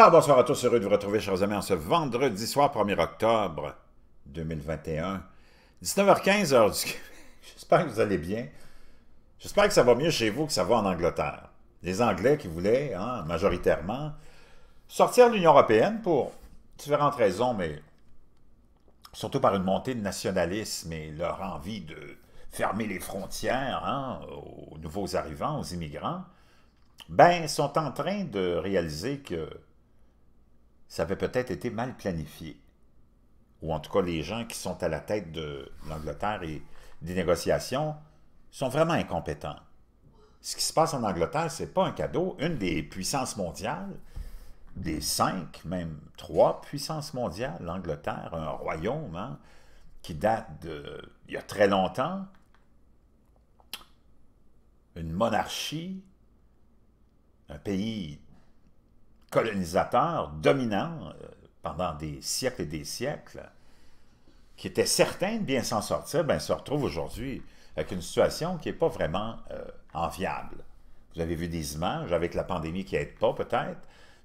Alors, bonsoir à tous, heureux de vous retrouver, chers amis, en ce vendredi soir, 1er octobre 2021, 19h15, heure du J'espère que vous allez bien. J'espère que ça va mieux chez vous que ça va en Angleterre. Les Anglais qui voulaient, hein, majoritairement, sortir de l'Union européenne pour différentes raisons, mais surtout par une montée de nationalisme et leur envie de fermer les frontières hein, aux nouveaux arrivants, aux immigrants, ben, sont en train de réaliser que ça avait peut-être été mal planifié. Ou en tout cas, les gens qui sont à la tête de l'Angleterre et des négociations sont vraiment incompétents. Ce qui se passe en Angleterre, ce n'est pas un cadeau. Une des puissances mondiales, des cinq, même trois puissances mondiales, l'Angleterre, un royaume hein, qui date de, il y a très longtemps, une monarchie, un pays colonisateurs dominants euh, pendant des siècles et des siècles, qui était certain de bien s'en sortir, ben, se retrouve aujourd'hui avec une situation qui n'est pas vraiment euh, enviable. Vous avez vu des images avec la pandémie qui n'aide pas peut-être,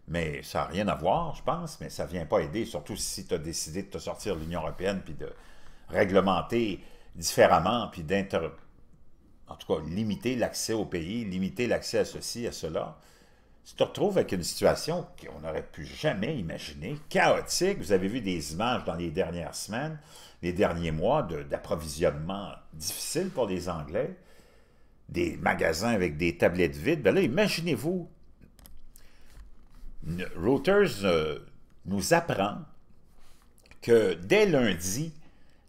mais ça n'a rien à voir, je pense, mais ça ne vient pas aider, surtout si tu as décidé de te sortir de l'Union européenne, puis de réglementer différemment, puis d'inter... En tout cas, limiter l'accès au pays, limiter l'accès à ceci, à cela tu te retrouves avec une situation qu'on n'aurait pu jamais imaginer, chaotique. Vous avez vu des images dans les dernières semaines, les derniers mois d'approvisionnement difficile pour les Anglais, des magasins avec des tablettes vides. Ben là, imaginez-vous, Reuters euh, nous apprend que dès lundi,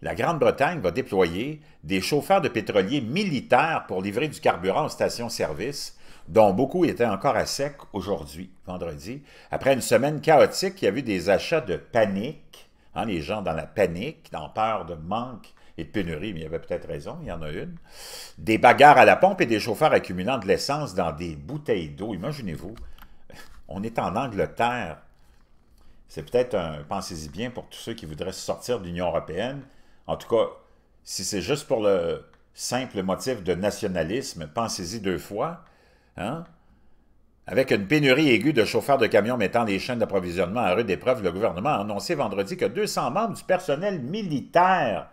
la Grande-Bretagne va déployer des chauffeurs de pétroliers militaires pour livrer du carburant aux stations-service dont beaucoup étaient encore à sec aujourd'hui, vendredi, après une semaine chaotique, il y a eu des achats de panique, hein, les gens dans la panique, dans peur de manque et de pénurie, mais il y avait peut-être raison, il y en a une. Des bagarres à la pompe et des chauffeurs accumulant de l'essence dans des bouteilles d'eau. Imaginez-vous, on est en Angleterre. C'est peut-être un, pensez-y bien, pour tous ceux qui voudraient sortir de l'Union européenne. En tout cas, si c'est juste pour le simple motif de nationalisme, pensez-y deux fois. Hein? Avec une pénurie aiguë de chauffeurs de camions mettant les chaînes d'approvisionnement à rude épreuve, le gouvernement a annoncé vendredi que 200 membres du personnel militaire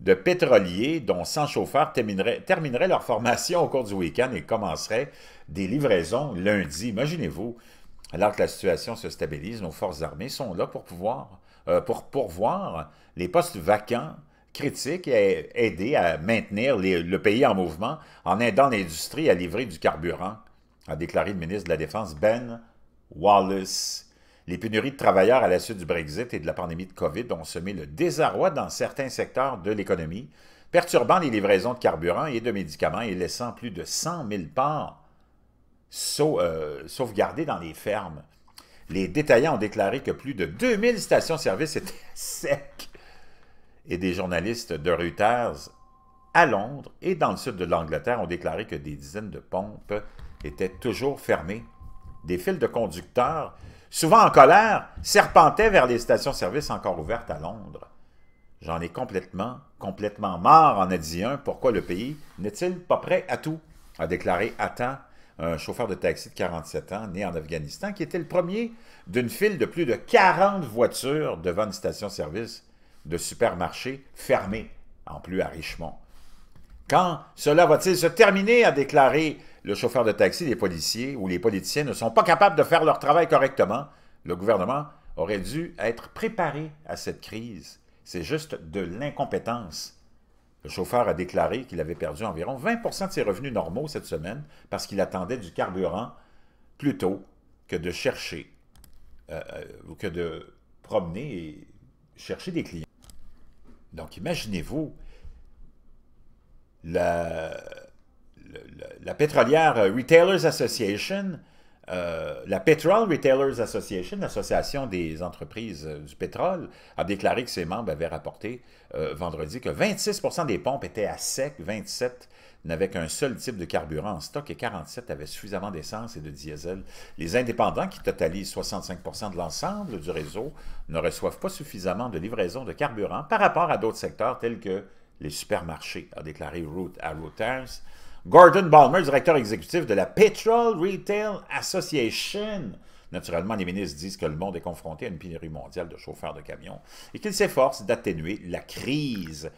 de pétroliers, dont 100 chauffeurs, termineraient, leur formation au cours du week-end et commenceraient des livraisons lundi. Imaginez-vous, alors que la situation se stabilise, nos forces armées sont là pour pouvoir, euh, pour pourvoir les postes vacants critique et aidé à maintenir le pays en mouvement en aidant l'industrie à livrer du carburant, a déclaré le ministre de la Défense Ben Wallace. Les pénuries de travailleurs à la suite du Brexit et de la pandémie de COVID ont semé le désarroi dans certains secteurs de l'économie, perturbant les livraisons de carburant et de médicaments et laissant plus de 100 000 parts sau euh, sauvegardées dans les fermes. Les détaillants ont déclaré que plus de 2000 stations-service étaient secs et des journalistes de Reuters à Londres et dans le sud de l'Angleterre ont déclaré que des dizaines de pompes étaient toujours fermées. Des files de conducteurs, souvent en colère, serpentaient vers les stations-service encore ouvertes à Londres. J'en ai complètement, complètement marre, en a dit un. Pourquoi le pays n'est-il pas prêt à tout a déclaré Atta, un chauffeur de taxi de 47 ans, né en Afghanistan, qui était le premier d'une file de plus de 40 voitures devant une station-service de supermarchés fermés, en plus à Richmond. Quand cela va-t-il se terminer, a déclaré le chauffeur de taxi, des policiers ou les politiciens ne sont pas capables de faire leur travail correctement. Le gouvernement aurait dû être préparé à cette crise. C'est juste de l'incompétence. Le chauffeur a déclaré qu'il avait perdu environ 20 de ses revenus normaux cette semaine parce qu'il attendait du carburant plutôt que de chercher, ou euh, euh, que de promener et chercher des clients. Donc imaginez-vous, la, la, pétrolière euh, Retailers Association, euh, la Petrol Retailers Association, l'association des entreprises euh, du pétrole, a déclaré que ses membres avaient rapporté vendredi que 26 des pompes étaient à sec, 27 n'avait qu'un seul type de carburant en stock et 47 avaient suffisamment d'essence et de diesel. Les indépendants, qui totalisent 65 de l'ensemble du réseau, ne reçoivent pas suffisamment de livraison de carburant par rapport à d'autres secteurs tels que les supermarchés, a déclaré Root à Reuters. Gordon Balmer, directeur exécutif de la Petrol Retail Association, Naturellement, les ministres disent que le monde est confronté à une pénurie mondiale de chauffeurs de camions et qu'ils s'efforcent d'atténuer la crise.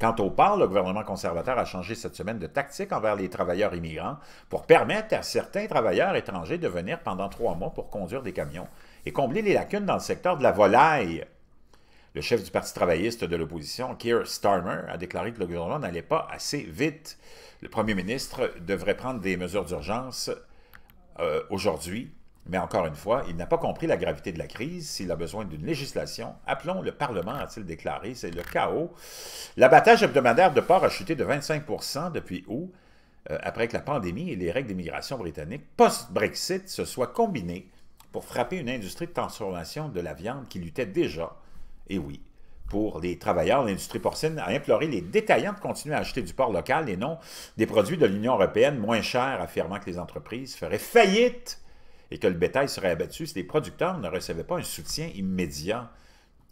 Quant au port, le gouvernement conservateur a changé cette semaine de tactique envers les travailleurs immigrants pour permettre à certains travailleurs étrangers de venir pendant trois mois pour conduire des camions et combler les lacunes dans le secteur de la volaille. Le chef du Parti travailliste de l'opposition, Keir Starmer, a déclaré que le gouvernement n'allait pas assez vite. Le premier ministre devrait prendre des mesures d'urgence euh, aujourd'hui mais encore une fois, il n'a pas compris la gravité de la crise. S'il a besoin d'une législation, appelons le Parlement, a-t-il déclaré. C'est le chaos. L'abattage hebdomadaire de porc a chuté de 25 depuis août, euh, après que la pandémie et les règles d'immigration britanniques post-Brexit se soient combinées pour frapper une industrie de transformation de la viande qui luttait déjà, et oui, pour les travailleurs l'industrie porcine, a imploré les détaillants de continuer à acheter du porc local et non des produits de l'Union européenne moins chers, affirmant que les entreprises feraient faillite et que le bétail serait abattu si les producteurs ne recevaient pas un soutien immédiat.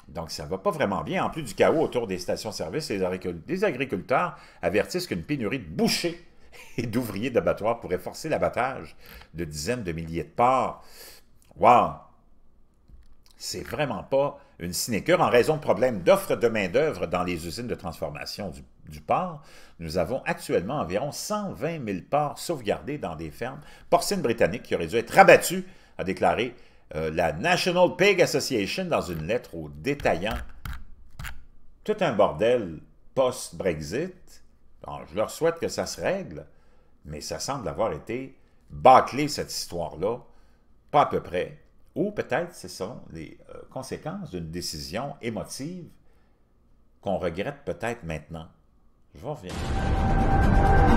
Donc, ça ne va pas vraiment bien. En plus du chaos autour des stations-service, les agriculteurs avertissent qu'une pénurie de bouchers et d'ouvriers d'abattoirs pourrait forcer l'abattage de dizaines de milliers de porcs. Wow! C'est vraiment pas une sinécure en raison de problèmes d'offres de main-d'œuvre dans les usines de transformation du, porc. Nous avons actuellement environ 120 000 porcs sauvegardés dans des fermes porcines britanniques qui auraient dû être rabattues, a déclaré euh, la National Pig Association dans une lettre aux détaillants. Tout un bordel post-Brexit. je leur souhaite que ça se règle, mais ça semble avoir été bâclé, cette histoire-là, pas à peu près, ou peut-être ce sont les euh, conséquences d'une décision émotive qu'on regrette peut-être maintenant. Je reviens.